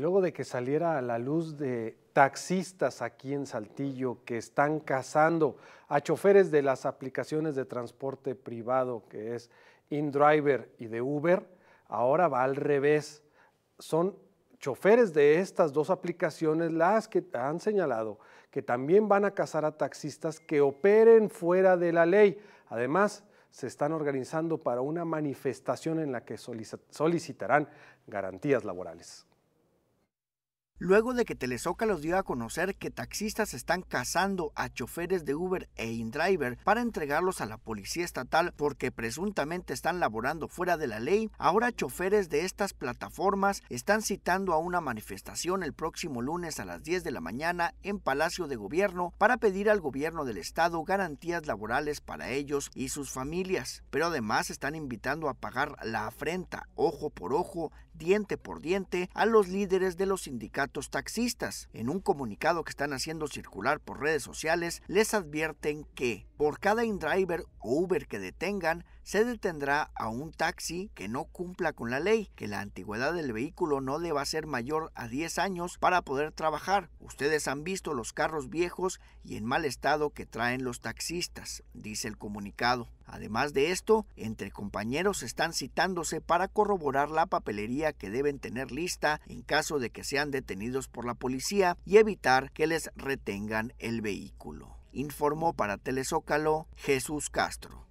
Luego de que saliera a la luz de taxistas aquí en Saltillo que están cazando a choferes de las aplicaciones de transporte privado, que es InDriver y de Uber, ahora va al revés. Son choferes de estas dos aplicaciones las que han señalado que también van a cazar a taxistas que operen fuera de la ley. Además, se están organizando para una manifestación en la que solicitarán garantías laborales. Luego de que los dio a conocer que taxistas están cazando a choferes de Uber e InDriver para entregarlos a la policía estatal porque presuntamente están laborando fuera de la ley, ahora choferes de estas plataformas están citando a una manifestación el próximo lunes a las 10 de la mañana en Palacio de Gobierno para pedir al gobierno del estado garantías laborales para ellos y sus familias. Pero además están invitando a pagar la afrenta, ojo por ojo, diente por diente a los líderes de los sindicatos taxistas. En un comunicado que están haciendo circular por redes sociales, les advierten que por cada InDriver o Uber que detengan, se detendrá a un taxi que no cumpla con la ley, que la antigüedad del vehículo no deba ser mayor a 10 años para poder trabajar. Ustedes han visto los carros viejos y en mal estado que traen los taxistas, dice el comunicado. Además de esto, entre compañeros están citándose para corroborar la papelería que deben tener lista en caso de que sean detenidos por la policía y evitar que les retengan el vehículo informó para Telezócalo Jesús Castro.